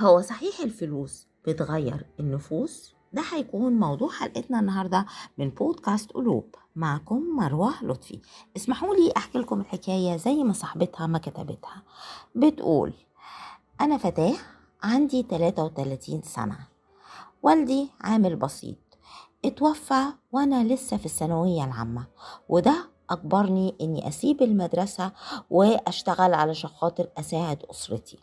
هو صحيح الفلوس بتغير النفوس ده هيكون موضوع حلقتنا النهاردة من بودكاست قلوب معكم مروة لطفي اسمحوا لي أحكي لكم الحكاية زي ما صاحبتها ما كتبتها بتقول أنا فتاة عندي 33 سنة والدي عامل بسيط اتوفى وأنا لسه في الثانوية العامة وده أجبرني إني أسيب المدرسة وأشتغل علشان خاطر أساعد أسرتي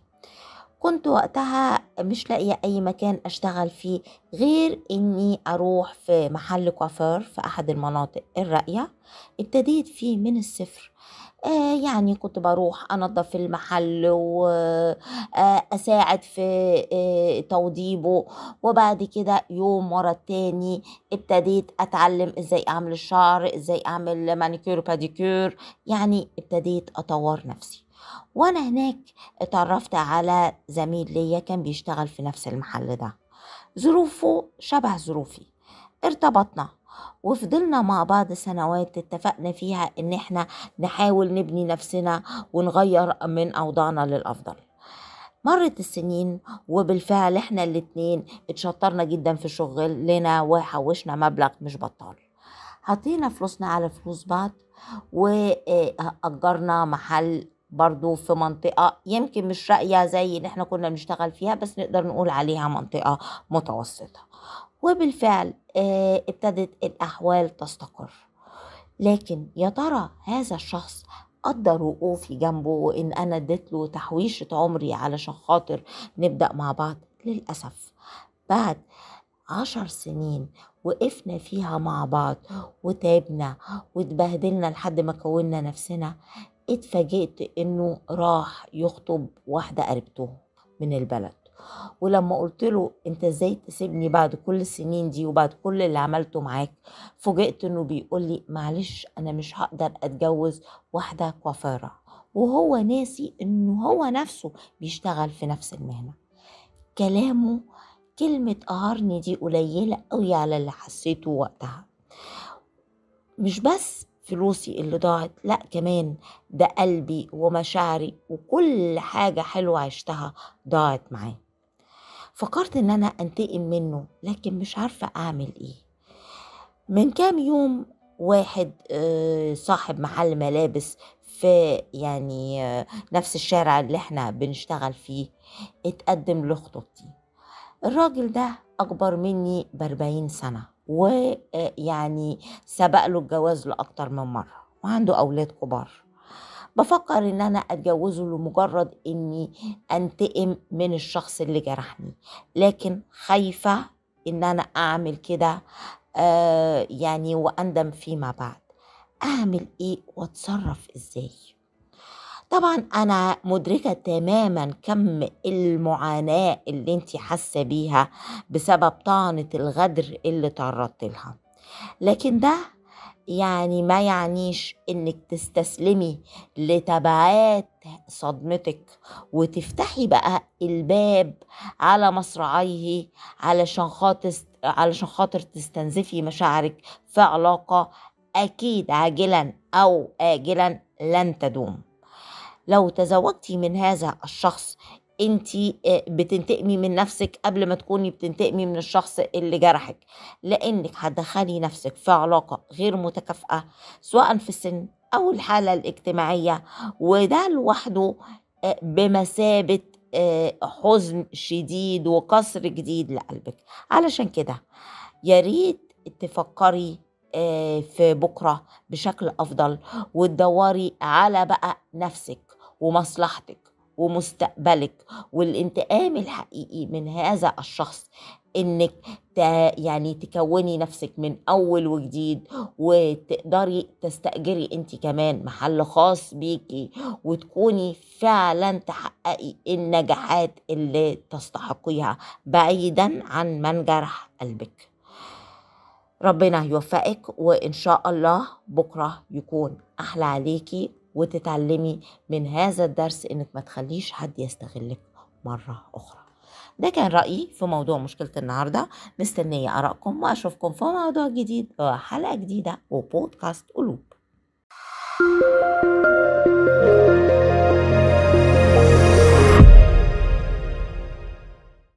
كنت وقتها مش لاقية أي مكان أشتغل فيه غير إني أروح في محل كوافير في أحد المناطق الراقية ابتديت فيه من الصفر آه يعني كنت بروح أنظف المحل وأساعد آه، في آه توضيبه وبعد كده يوم ورا التاني ابتديت أتعلم إزاي أعمل الشعر إزاي أعمل مانيكير وباديكير يعني ابتديت أطور نفسي وانا هناك اتعرفت على زميل ليا كان بيشتغل في نفس المحل ده ظروفه شبه ظروفي ارتبطنا وفضلنا مع بعض سنوات اتفقنا فيها ان احنا نحاول نبني نفسنا ونغير من اوضاعنا للافضل مرت السنين وبالفعل احنا الاتنين اتشطرنا جدا في شغلنا وحوشنا مبلغ مش بطال حطينا فلوسنا على فلوس بعض واجرنا محل برضو في منطقة يمكن مش راقية زي اللي احنا كنا بنشتغل فيها بس نقدر نقول عليها منطقة متوسطة وبالفعل اه ابتدت الأحوال تستقر لكن يا ترى هذا الشخص قدر وقوفي جنبه وإن أنا اديت له تحويشة عمري علشان خاطر نبدأ مع بعض للأسف بعد عشر سنين وقفنا فيها مع بعض وتعبنا واتبهدلنا لحد ما كونا نفسنا اتفاجئت انه راح يخطب واحدة قريبته من البلد ولما قلت له انت ازاي تسيبني بعد كل السنين دي وبعد كل اللي عملته معاك فوجئت انه بيقول لي معلش انا مش هقدر اتجوز واحده كوافيره وهو ناسي انه هو نفسه بيشتغل في نفس المهنه كلامه كلمه قهرني دي قليله قوي على اللي حسيته وقتها مش بس فلوسي اللي ضاعت لا كمان ده قلبي ومشاعري وكل حاجة حلوة عشتها ضاعت معاه فكرت ان انا انتقم منه لكن مش عارفة اعمل ايه من كام يوم واحد آه، صاحب محل ملابس في يعني آه، نفس الشارع اللي احنا بنشتغل فيه اتقدم لخطبتي الراجل ده اكبر مني باربعين سنه ويعني سبق له الجواز لأكتر من مرة وعنده أولاد كبار بفكر ان انا اتجوزه لمجرد اني انتقم من الشخص اللي جرحني لكن خايفة ان انا اعمل كده آه يعني واندم فيما بعد اعمل ايه واتصرف ازاي طبعا انا مدركه تماما كم المعاناه اللي انت حاسه بيها بسبب طعنه الغدر اللي تعرضت لها لكن ده يعني ما يعنيش انك تستسلمي لتبعات صدمتك وتفتحي بقى الباب على مصراعيه علشان خاطر علشان خاطر تستنزفي مشاعرك في علاقه اكيد عاجلا او اجلا لن تدوم لو تزوجتي من هذا الشخص انت آه، بتنتقمي من نفسك قبل ما تكوني بتنتقمي من الشخص اللي جرحك لانك هتدخلي نفسك في علاقه غير متكافئه سواء في السن او الحاله الاجتماعيه وده لوحده آه، بمثابه آه، حزن شديد وكسر جديد لقلبك علشان كده يا ريت تفكري في بكره بشكل افضل وتدوري على بقى نفسك ومصلحتك ومستقبلك والانتقام الحقيقي من هذا الشخص انك يعني تكوني نفسك من اول وجديد وتقدري تستاجري انت كمان محل خاص بيكي وتكوني فعلا تحققي النجاحات اللي تستحقيها بعيدا عن من جرح قلبك ربنا يوفقك وان شاء الله بكره يكون احلى عليكي وتتعلمي من هذا الدرس انك ما تخليش حد يستغلك مرة أخرى ده كان رأيي في موضوع مشكلة النهاردة مستنية آرائكم وأشوفكم في موضوع جديد وحلقة جديدة وبودكاست قلوب thank you